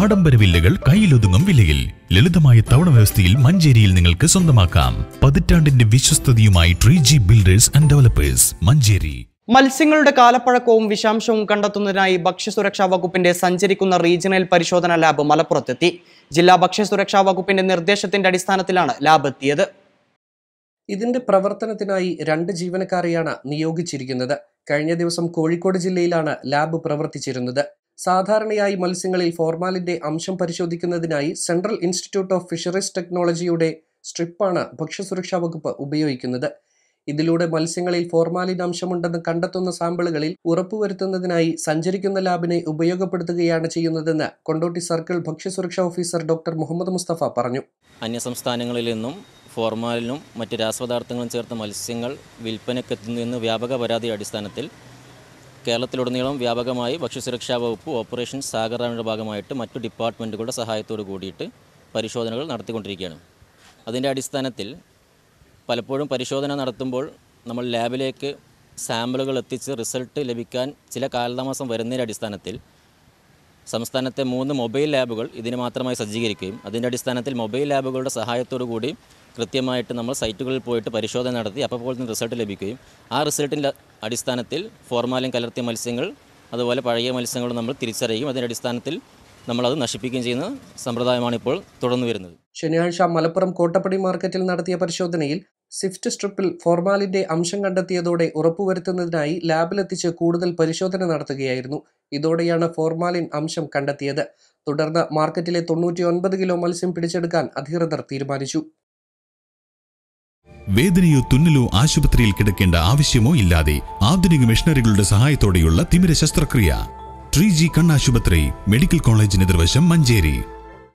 ആഡംബര വില്ലകൾ കയ്യിലൊതുങ്ങും വിലയിൽ ലളിതമായ തവണ വ്യവസ്ഥയിൽ മഞ്ചേരിയിൽ നിങ്ങൾക്ക് സ്വന്തമാക്കാം പതിറ്റാണ്ടിന്റെ വിശ്വസ്തയുമായി tree G builders and developers Manjeri മത്സ്യങ്ങളുടെ കാലപ്പഴക്കവും വിഷാംശവും കണ്ടെത്തുന്നതിനായി ഭക്ഷ്യസുരക്ഷാ വകുപ്പിന്റെ സഞ്ചരിക്കുന്ന റീജിയണൽ പരിശോധനാ ലാബ് മലപ്പുറത്തെത്തി ജില്ലാ ഭക്ഷ്യസുരക്ഷാ വകുപ്പിന്റെ നിർദ്ദേശത്തിന്റെ അടിസ്ഥാനത്തിലാണ് ലാബ് എത്തിയത് ഇതിന്റെ പ്രവർത്തനത്തിനായി രണ്ട് ജീവനക്കാരെയാണ് നിയോഗിച്ചിരിക്കുന്നത് കഴിഞ്ഞ ദിവസം കോഴിക്കോട് ജില്ലയിലാണ് ലാബ് പ്രവർത്തിച്ചിരുന്നത് സാധാരണയായി മത്സ്യങ്ങളിൽ ഫോർമാലിൻ്റെ അംശം പരിശോധിക്കുന്നതിനായി സെൻട്രൽ ഇൻസ്റ്റിറ്റ്യൂട്ട് ഓഫ് ഫിഷറീസ് ടെക്നോളജിയുടെ സ്ട്രിപ്പാണ് ഭക്ഷ്യസുരക്ഷാ വകുപ്പ് ഉപയോഗിക്കുന്നത് ഇതിലൂടെ മത്സ്യങ്ങളിൽ ഫോർമാലിൻ അംശമുണ്ടെന്ന് കണ്ടെത്തുന്ന സാമ്പിളുകളിൽ ഉറപ്പുവരുത്തുന്നതിനായി സഞ്ചരിക്കുന്ന ലാബിനെ ഉപയോഗപ്പെടുത്തുകയാണ് ചെയ്യുന്നതെന്ന് കൊണ്ടോട്ടി സർക്കിൾ ഭക്ഷ്യസുരക്ഷാ ഓഫീസർ ഡോക്ടർ മുഹമ്മദ് മുസ്തഫ പറഞ്ഞു അന്യസംസ്ഥാനങ്ങളിൽ നിന്നും ഫോർമാലിനും മറ്റ് രാസപദാർത്ഥങ്ങളും ചേർത്ത മത്സ്യങ്ങൾ വിൽപ്പനക്കെത്തുന്നു എന്ന് വ്യാപക പരാതി അടിസ്ഥാനത്തിൽ കേരളത്തിലുടനീളം വ്യാപകമായി ഭക്ഷ്യസുരക്ഷാ വകുപ്പ് ഓപ്പറേഷൻ സാഗറാമിൻ്റെ ഭാഗമായിട്ട് മറ്റു ഡിപ്പാർട്ട്മെൻറ്റുകളുടെ സഹായത്തോട് കൂടിയിട്ട് പരിശോധനകൾ നടത്തിക്കൊണ്ടിരിക്കുകയാണ് അതിൻ്റെ അടിസ്ഥാനത്തിൽ പലപ്പോഴും പരിശോധന നടത്തുമ്പോൾ നമ്മൾ ലാബിലേക്ക് സാമ്പിളുകൾ എത്തിച്ച് റിസൾട്ട് ലഭിക്കാൻ ചില കാലതാമസം വരുന്നതിൻ്റെ അടിസ്ഥാനത്തിൽ സംസ്ഥാനത്തെ മൂന്ന് മൊബൈൽ ലാബുകൾ ഇതിന് മാത്രമായി സജ്ജീകരിക്കുകയും അതിൻ്റെ അടിസ്ഥാനത്തിൽ മൊബൈൽ ലാബുകളുടെ സഹായത്തോടു കൂടി കൃത്യമായിട്ട് നമ്മൾ സൈറ്റുകളിൽ പോയിട്ട് പരിശോധന നടത്തി അപ്പോൾ തന്നെ റിസൾട്ട് ലഭിക്കുകയും ആ റിസൾട്ടിൻ്റെ അടിസ്ഥാനത്തിൽ ഫോർമാലിൻ കലർത്തിയ മത്സ്യങ്ങൾ അതുപോലെ പഴയ മത്സ്യങ്ങൾ നമ്മൾ തിരിച്ചറിയും അതിൻ്റെ അടിസ്ഥാനത്തിൽ നമ്മളത് നശിപ്പിക്കുകയും ചെയ്യുന്ന സമ്പ്രദായമാണ് ഇപ്പോൾ തുടർന്നു വരുന്നത് ശനിയാഴ്ച മലപ്പുറം കോട്ടപ്പടി മാർക്കറ്റിൽ നടത്തിയ പരിശോധനയിൽ സിഫ്റ്റ് സ്ട്രിപ്പിൽ ഫോർമാലിന്റെ അംശം കണ്ടെത്തിയതോടെ ഉറപ്പുവരുത്തുന്നതിനായി ലാബിലെത്തിച്ച് കൂടുതൽ പരിശോധന നടത്തുകയായിരുന്നു ഇതോടെയാണ് ഫോർമാലിൻ അംശം കണ്ടെത്തിയത് തുടർന്ന് മാർക്കറ്റിലെ തൊണ്ണൂറ്റിയൊൻപത് കിലോ മത്സ്യം പിടിച്ചെടുക്കാൻ അധികൃതർ തീരുമാനിച്ചു വേദനയോ തുന്നലോ ആശുപത്രിയിൽ കിടക്കേണ്ട ആവശ്യമോ ഇല്ലാതെ ആധുനിക മെഷീനറികളുടെ സഹായത്തോടെയുള്ള തിമിര ശസ്ത്രക്രിയ ട്രീ ജി കണ്ണാശുപത്രി മെഡിക്കൽ കോളേജിന് എതിർവശം മഞ്ചേരി